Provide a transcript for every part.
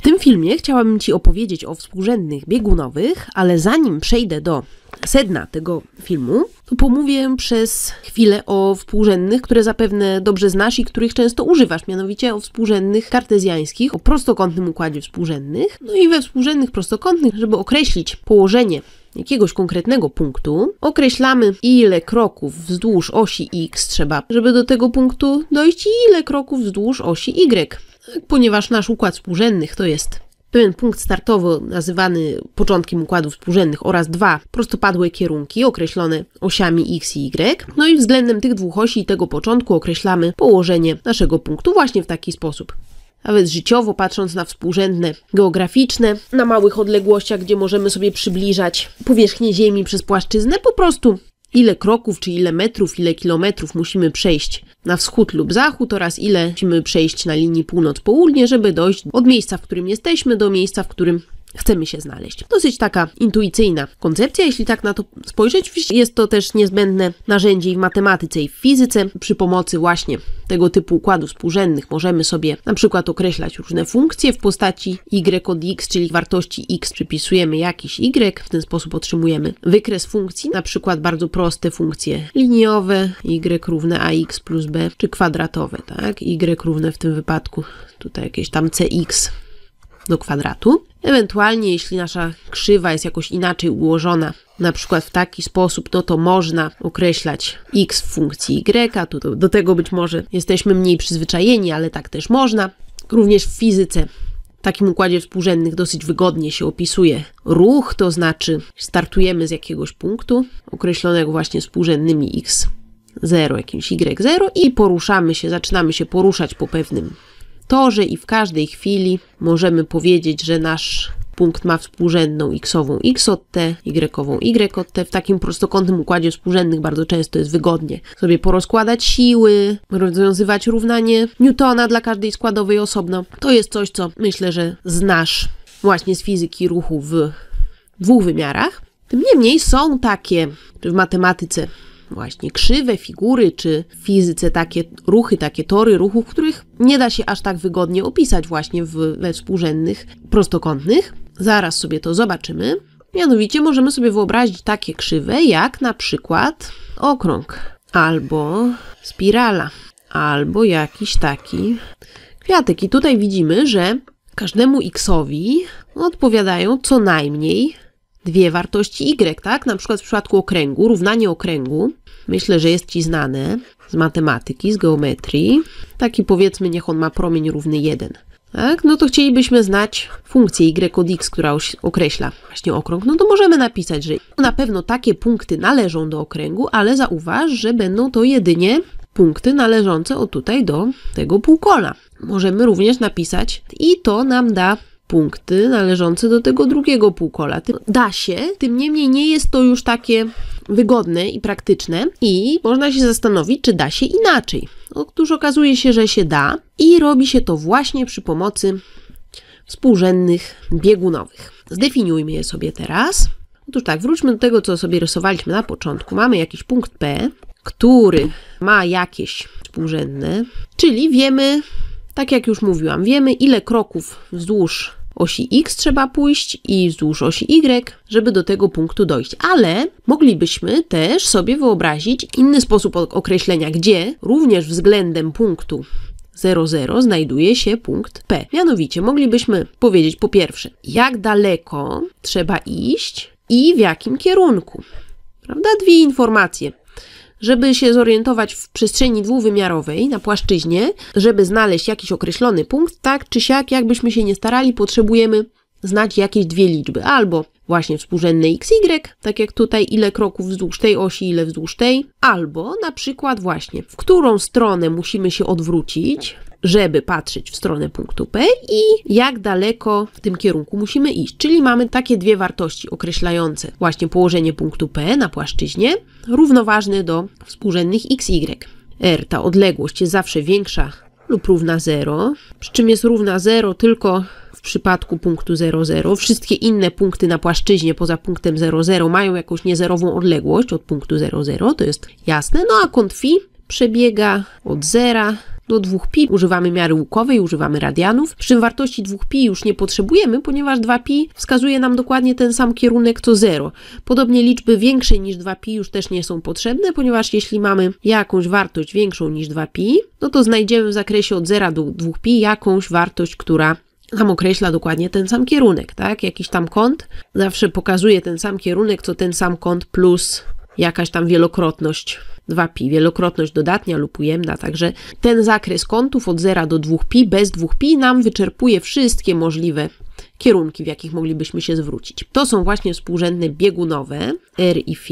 W tym filmie chciałabym Ci opowiedzieć o współrzędnych biegunowych, ale zanim przejdę do sedna tego filmu, to pomówię przez chwilę o współrzędnych, które zapewne dobrze znasz i których często używasz, mianowicie o współrzędnych kartezjańskich, o prostokątnym układzie współrzędnych. No i we współrzędnych prostokątnych, żeby określić położenie jakiegoś konkretnego punktu, określamy ile kroków wzdłuż osi x trzeba, żeby do tego punktu dojść i ile kroków wzdłuż osi y ponieważ nasz układ współrzędnych to jest pewien punkt startowy nazywany początkiem układów współrzędnych oraz dwa prostopadłe kierunki określone osiami x i y. No i względem tych dwóch osi i tego początku określamy położenie naszego punktu właśnie w taki sposób. Nawet życiowo, patrząc na współrzędne geograficzne, na małych odległościach, gdzie możemy sobie przybliżać powierzchnię Ziemi przez płaszczyznę, po prostu ile kroków, czy ile metrów, ile kilometrów musimy przejść na wschód lub zachód oraz ile musimy przejść na linii północ-południe, żeby dojść od miejsca, w którym jesteśmy, do miejsca, w którym chcemy się znaleźć. Dosyć taka intuicyjna koncepcja, jeśli tak na to spojrzeć. Jest to też niezbędne narzędzie i w matematyce, i w fizyce. Przy pomocy właśnie tego typu układów współrzędnych możemy sobie na przykład określać różne funkcje w postaci y od x, czyli wartości x przypisujemy jakiś y, w ten sposób otrzymujemy wykres funkcji, na przykład bardzo proste funkcje liniowe, y równe ax plus b, czy kwadratowe, tak, y równe w tym wypadku, tutaj jakieś tam cx do kwadratu. Ewentualnie, jeśli nasza krzywa jest jakoś inaczej ułożona, na przykład w taki sposób, no to można określać x w funkcji y, tu do, do tego być może jesteśmy mniej przyzwyczajeni, ale tak też można. Również w fizyce w takim układzie współrzędnych dosyć wygodnie się opisuje ruch, to znaczy startujemy z jakiegoś punktu określonego właśnie współrzędnymi x0, jakimś y0 i poruszamy się, zaczynamy się poruszać po pewnym to, że i w każdej chwili możemy powiedzieć, że nasz punkt ma współrzędną xową x od t, y y od t. W takim prostokątnym układzie współrzędnych bardzo często jest wygodnie sobie porozkładać siły, rozwiązywać równanie Newtona dla każdej składowej osobno. To jest coś, co myślę, że znasz właśnie z fizyki ruchu w dwóch wymiarach. Tym niemniej są takie w matematyce właśnie krzywe figury, czy w fizyce takie ruchy, takie tory ruchów, których nie da się aż tak wygodnie opisać właśnie w, we współrzędnych prostokątnych. Zaraz sobie to zobaczymy. Mianowicie możemy sobie wyobrazić takie krzywe, jak na przykład okrąg, albo spirala, albo jakiś taki kwiatek. I tutaj widzimy, że każdemu x-owi odpowiadają co najmniej dwie wartości y, tak? Na przykład w przypadku okręgu, równanie okręgu, myślę, że jest Ci znane z matematyki, z geometrii. Taki powiedzmy, niech on ma promień równy 1. Tak? No to chcielibyśmy znać funkcję y od x, która określa właśnie okrąg. No to możemy napisać, że no na pewno takie punkty należą do okręgu, ale zauważ, że będą to jedynie punkty należące o tutaj do tego półkola. Możemy również napisać i to nam da punkty należące do tego drugiego półkola. Da się, tym niemniej nie jest to już takie wygodne i praktyczne i można się zastanowić, czy da się inaczej. Otóż okazuje się, że się da i robi się to właśnie przy pomocy współrzędnych biegunowych. Zdefiniujmy je sobie teraz. Otóż tak, wróćmy do tego, co sobie rysowaliśmy na początku. Mamy jakiś punkt P, który ma jakieś współrzędne, czyli wiemy, tak jak już mówiłam, wiemy ile kroków wzdłuż osi X trzeba pójść i wzdłuż osi Y, żeby do tego punktu dojść. Ale moglibyśmy też sobie wyobrazić inny sposób określenia, gdzie również względem punktu 00 znajduje się punkt P. Mianowicie moglibyśmy powiedzieć po pierwsze, jak daleko trzeba iść i w jakim kierunku. Prawda? Dwie informacje żeby się zorientować w przestrzeni dwuwymiarowej na płaszczyźnie, żeby znaleźć jakiś określony punkt, tak czy siak, jakbyśmy się nie starali, potrzebujemy znać jakieś dwie liczby, albo właśnie współrzędne xy, tak jak tutaj ile kroków wzdłuż tej osi, ile wzdłuż tej, albo na przykład właśnie w którą stronę musimy się odwrócić, żeby patrzeć w stronę punktu P i jak daleko w tym kierunku musimy iść. Czyli mamy takie dwie wartości określające właśnie położenie punktu P na płaszczyźnie, równoważne do współrzędnych x, y. R, ta odległość jest zawsze większa lub równa 0, przy czym jest równa 0 tylko w przypadku punktu 00. Wszystkie inne punkty na płaszczyźnie poza punktem 00 mają jakąś niezerową odległość od punktu 00, to jest jasne. No a kąt phi przebiega od zera do 2pi używamy miary łukowej, używamy radianów, przy czym wartości 2pi już nie potrzebujemy, ponieważ 2pi wskazuje nam dokładnie ten sam kierunek, co 0. Podobnie liczby większe niż 2pi już też nie są potrzebne, ponieważ jeśli mamy jakąś wartość większą niż 2pi, no to znajdziemy w zakresie od 0 do 2pi jakąś wartość, która nam określa dokładnie ten sam kierunek, tak? Jakiś tam kąt zawsze pokazuje ten sam kierunek, co ten sam kąt plus jakaś tam wielokrotność 2pi, wielokrotność dodatnia lub ujemna, także ten zakres kątów od 0 do 2pi bez 2pi nam wyczerpuje wszystkie możliwe kierunki, w jakich moglibyśmy się zwrócić. To są właśnie współrzędne biegunowe R i φ.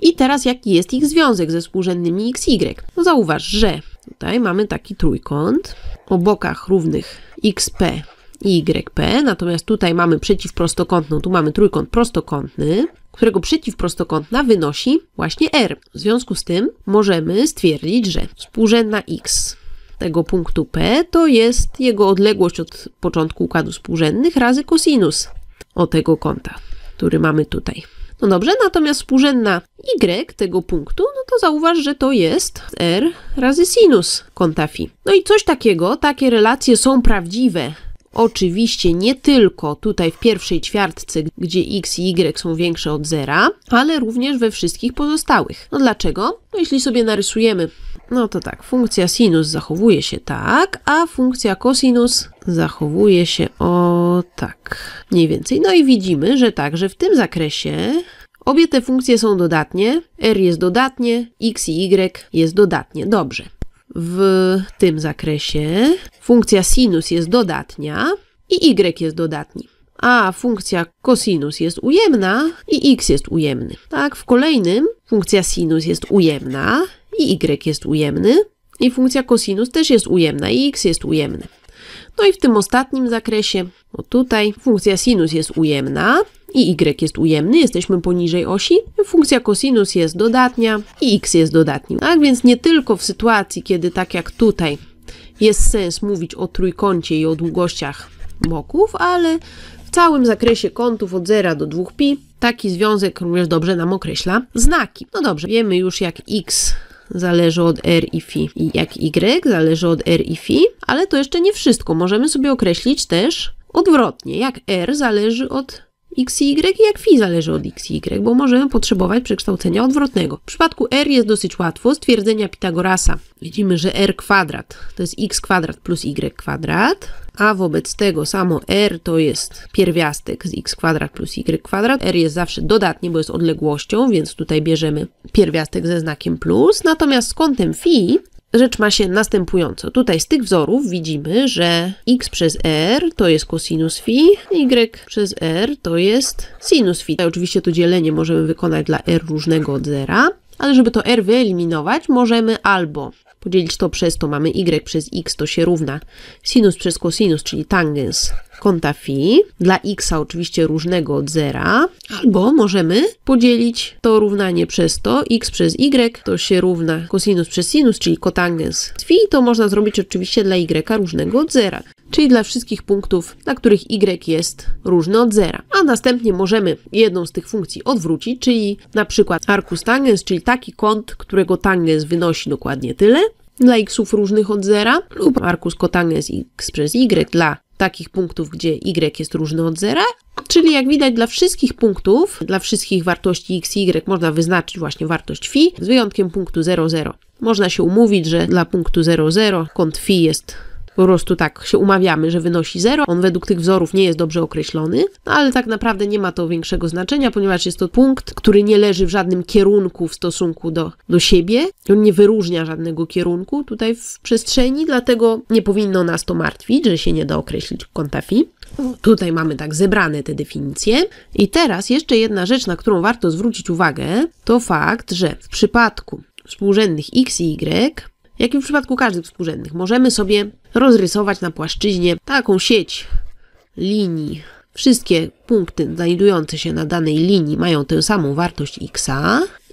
I teraz jaki jest ich związek ze współrzędnymi x, y? No zauważ, że tutaj mamy taki trójkąt o bokach równych xp i yp, natomiast tutaj mamy przeciwprostokątną, tu mamy trójkąt prostokątny, którego przeciw prostokątna wynosi właśnie r. W związku z tym możemy stwierdzić, że współrzędna x tego punktu P to jest jego odległość od początku układu współrzędnych razy kosinus o tego kąta, który mamy tutaj. No dobrze, natomiast współrzędna y tego punktu, no to zauważ, że to jest r razy sinus kąta phi. No i coś takiego, takie relacje są prawdziwe Oczywiście nie tylko tutaj w pierwszej ćwiartce, gdzie x i y są większe od zera, ale również we wszystkich pozostałych. No dlaczego? No jeśli sobie narysujemy, no to tak, funkcja sinus zachowuje się tak, a funkcja cosinus zachowuje się o tak, mniej więcej. No i widzimy, że także w tym zakresie Obie te funkcje są dodatnie, r jest dodatnie, x i y jest dodatnie. Dobrze w tym zakresie. Funkcja sinus jest dodatnia i y jest dodatni. A funkcja cosinus jest ujemna i x jest ujemny. Tak, w kolejnym funkcja sinus jest ujemna i y jest ujemny. I funkcja cosinus też jest ujemna i x jest ujemny. No i w tym ostatnim zakresie, o tutaj, funkcja sinus jest ujemna i y jest ujemny, jesteśmy poniżej osi, funkcja cosinus jest dodatnia i x jest dodatni Tak więc nie tylko w sytuacji, kiedy tak jak tutaj jest sens mówić o trójkącie i o długościach boków, ale w całym zakresie kątów od 0 do 2pi taki związek również dobrze nam określa znaki. No dobrze, wiemy już jak x zależy od r i phi i jak y zależy od r i phi, ale to jeszcze nie wszystko. Możemy sobie określić też odwrotnie, jak r zależy od x y i jak phi zależy od x y, bo możemy potrzebować przekształcenia odwrotnego. W przypadku R jest dosyć łatwo stwierdzenia Pitagorasa. Widzimy, że R kwadrat to jest x kwadrat plus y kwadrat, a wobec tego samo R to jest pierwiastek z x kwadrat plus y kwadrat. R jest zawsze dodatni, bo jest odległością, więc tutaj bierzemy pierwiastek ze znakiem plus. Natomiast z kątem phi Rzecz ma się następująco. Tutaj z tych wzorów widzimy, że x przez r to jest cosinus phi, y przez r to jest sinus phi. Tutaj oczywiście to dzielenie możemy wykonać dla r różnego od zera, ale żeby to r wyeliminować, możemy albo podzielić to przez to, mamy y przez x, to się równa sinus przez cosinus, czyli tangens konta fi, dla x oczywiście różnego od zera, albo możemy podzielić to równanie przez to, x przez y to się równa cosinus przez sinus, czyli kotangens fi, to można zrobić oczywiście dla y różnego od zera czyli dla wszystkich punktów, na których y jest różny od zera. A następnie możemy jedną z tych funkcji odwrócić, czyli na przykład arcus tangens, czyli taki kąt, którego tangens wynosi dokładnie tyle, dla xów różnych od zera lub arkus z x przez y dla takich punktów, gdzie y jest różny od zera. Czyli jak widać dla wszystkich punktów, dla wszystkich wartości x, y można wyznaczyć właśnie wartość phi, z wyjątkiem punktu 0,0. Można się umówić, że dla punktu 0,0 kąt phi jest po prostu tak się umawiamy, że wynosi 0. On według tych wzorów nie jest dobrze określony, no ale tak naprawdę nie ma to większego znaczenia, ponieważ jest to punkt, który nie leży w żadnym kierunku w stosunku do, do siebie. On nie wyróżnia żadnego kierunku tutaj w przestrzeni, dlatego nie powinno nas to martwić, że się nie da określić kąta fi. Tutaj mamy tak zebrane te definicje. I teraz jeszcze jedna rzecz, na którą warto zwrócić uwagę, to fakt, że w przypadku współrzędnych x i y jak i w przypadku każdych współrzędnych, możemy sobie rozrysować na płaszczyźnie taką sieć linii. Wszystkie punkty znajdujące się na danej linii mają tę samą wartość x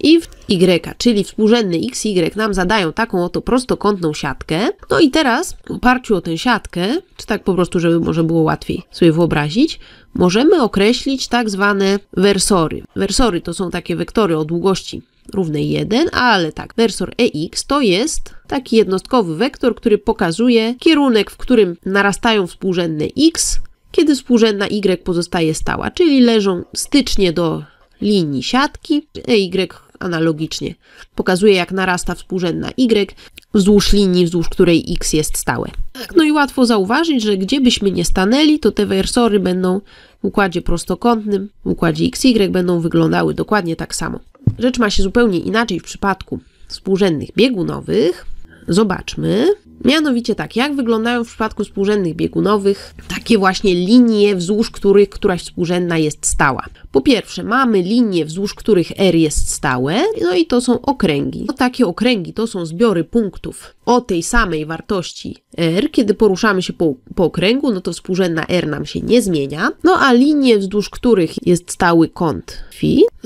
i y, czyli współrzędne x, y nam zadają taką oto prostokątną siatkę. No i teraz w oparciu o tę siatkę, czy tak po prostu, żeby może było łatwiej sobie wyobrazić, możemy określić tak zwane wersory. Wersory to są takie wektory o długości równe 1, ale tak, wersor EX to jest taki jednostkowy wektor, który pokazuje kierunek, w którym narastają współrzędne X, kiedy współrzędna Y pozostaje stała, czyli leżą stycznie do linii siatki, EY analogicznie pokazuje, jak narasta współrzędna Y wzdłuż linii, wzdłuż której X jest stałe. Tak. no i łatwo zauważyć, że gdzie byśmy nie stanęli, to te wersory będą w układzie prostokątnym, w układzie XY będą wyglądały dokładnie tak samo. Rzecz ma się zupełnie inaczej w przypadku współrzędnych biegunowych. Zobaczmy. Mianowicie tak, jak wyglądają w przypadku współrzędnych biegunowych takie właśnie linie, wzdłuż których któraś współrzędna jest stała. Po pierwsze, mamy linie, wzdłuż których R jest stałe, no i to są okręgi. No, takie okręgi to są zbiory punktów o tej samej wartości R. Kiedy poruszamy się po, po okręgu, no to współrzędna R nam się nie zmienia. No a linie, wzdłuż których jest stały kąt φ,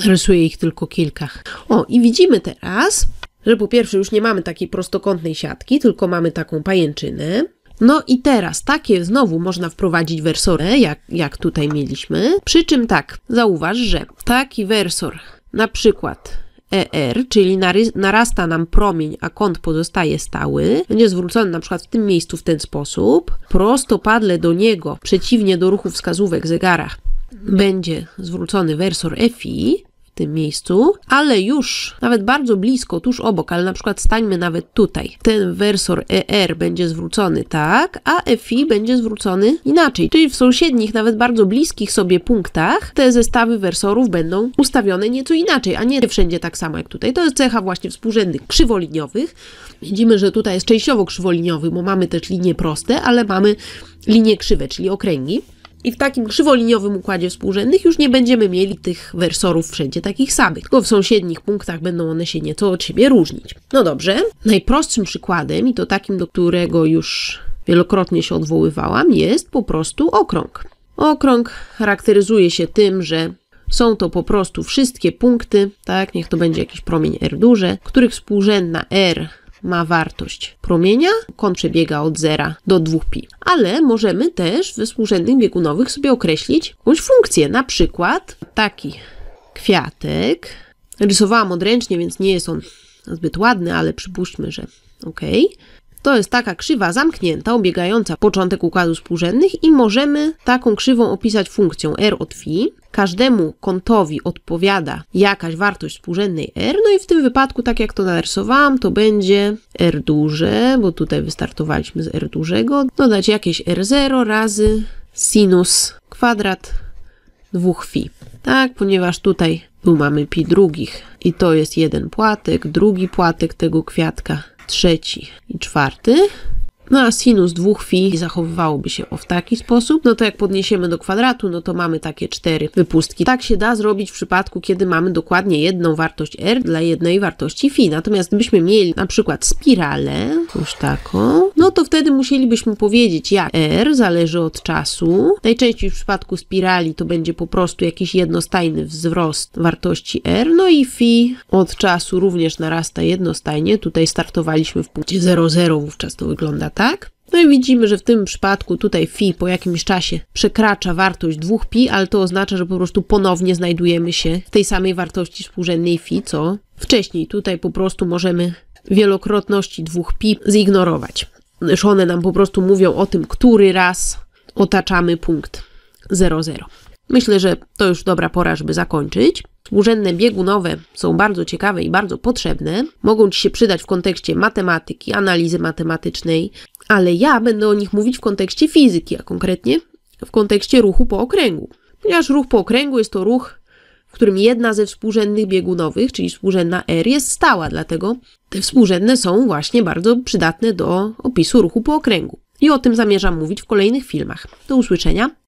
rysuję ich tylko kilka. O, i widzimy teraz, że po pierwsze już nie mamy takiej prostokątnej siatki, tylko mamy taką pajęczynę. No i teraz takie znowu można wprowadzić wersorę, jak, jak tutaj mieliśmy. Przy czym tak, zauważ, że taki wersor, na przykład ER, czyli narasta nam promień, a kąt pozostaje stały, będzie zwrócony na przykład w tym miejscu w ten sposób, prostopadle do niego, przeciwnie do ruchu wskazówek zegara, będzie zwrócony wersor FI, tym miejscu, ale już nawet bardzo blisko, tuż obok, ale na przykład stańmy nawet tutaj. Ten wersor ER będzie zwrócony tak, a FI będzie zwrócony inaczej. Czyli w sąsiednich, nawet bardzo bliskich sobie punktach te zestawy wersorów będą ustawione nieco inaczej, a nie wszędzie tak samo jak tutaj. To jest cecha właśnie współrzędnych krzywoliniowych. Widzimy, że tutaj jest częściowo krzywoliniowy, bo mamy też linie proste, ale mamy linie krzywe, czyli okręgi. I w takim krzywoliniowym układzie współrzędnych już nie będziemy mieli tych wersorów wszędzie takich samych, tylko w sąsiednich punktach będą one się nieco od siebie różnić. No dobrze, najprostszym przykładem, i to takim, do którego już wielokrotnie się odwoływałam, jest po prostu okrąg. Okrąg charakteryzuje się tym, że są to po prostu wszystkie punkty, tak, niech to będzie jakiś promień R duże, których współrzędna R ma wartość promienia, kąt przebiega od 0 do 2pi. Ale możemy też w współrzędnych biegunowych sobie określić jakąś funkcję, na przykład taki kwiatek. Rysowałam odręcznie, więc nie jest on zbyt ładny, ale przypuśćmy, że ok. To jest taka krzywa zamknięta, obiegająca początek układu współrzędnych i możemy taką krzywą opisać funkcją r od phi. Każdemu kątowi odpowiada jakaś wartość współrzędnej r, no i w tym wypadku, tak jak to narysowałam, to będzie r duże, bo tutaj wystartowaliśmy z r dużego, dodać jakieś r0 razy sinus kwadrat dwóch phi. Tak, ponieważ tutaj tu mamy pi drugich i to jest jeden płatek, drugi płatek tego kwiatka trzeci i czwarty no a sinus dwóch fi zachowywałoby się o w taki sposób, no to jak podniesiemy do kwadratu, no to mamy takie cztery wypustki. Tak się da zrobić w przypadku, kiedy mamy dokładnie jedną wartość r dla jednej wartości fi. Natomiast gdybyśmy mieli na przykład spiralę, już taką, no to wtedy musielibyśmy powiedzieć, jak r zależy od czasu. Najczęściej w przypadku spirali to będzie po prostu jakiś jednostajny wzrost wartości r, no i fi od czasu również narasta jednostajnie. Tutaj startowaliśmy w punkcie 0,0, wówczas to wygląda tak? No i widzimy, że w tym przypadku tutaj fi po jakimś czasie przekracza wartość 2pi, ale to oznacza, że po prostu ponownie znajdujemy się w tej samej wartości współrzędnej fi, co wcześniej. Tutaj po prostu możemy wielokrotności 2pi zignorować. One nam po prostu mówią o tym, który raz otaczamy punkt 00. Myślę, że to już dobra pora, żeby zakończyć. Dwurzędne biegunowe są bardzo ciekawe i bardzo potrzebne. Mogą Ci się przydać w kontekście matematyki, analizy matematycznej, ale ja będę o nich mówić w kontekście fizyki, a konkretnie w kontekście ruchu po okręgu. Ponieważ ruch po okręgu jest to ruch, w którym jedna ze współrzędnych biegunowych, czyli współrzędna R, jest stała, dlatego te współrzędne są właśnie bardzo przydatne do opisu ruchu po okręgu. I o tym zamierzam mówić w kolejnych filmach. Do usłyszenia.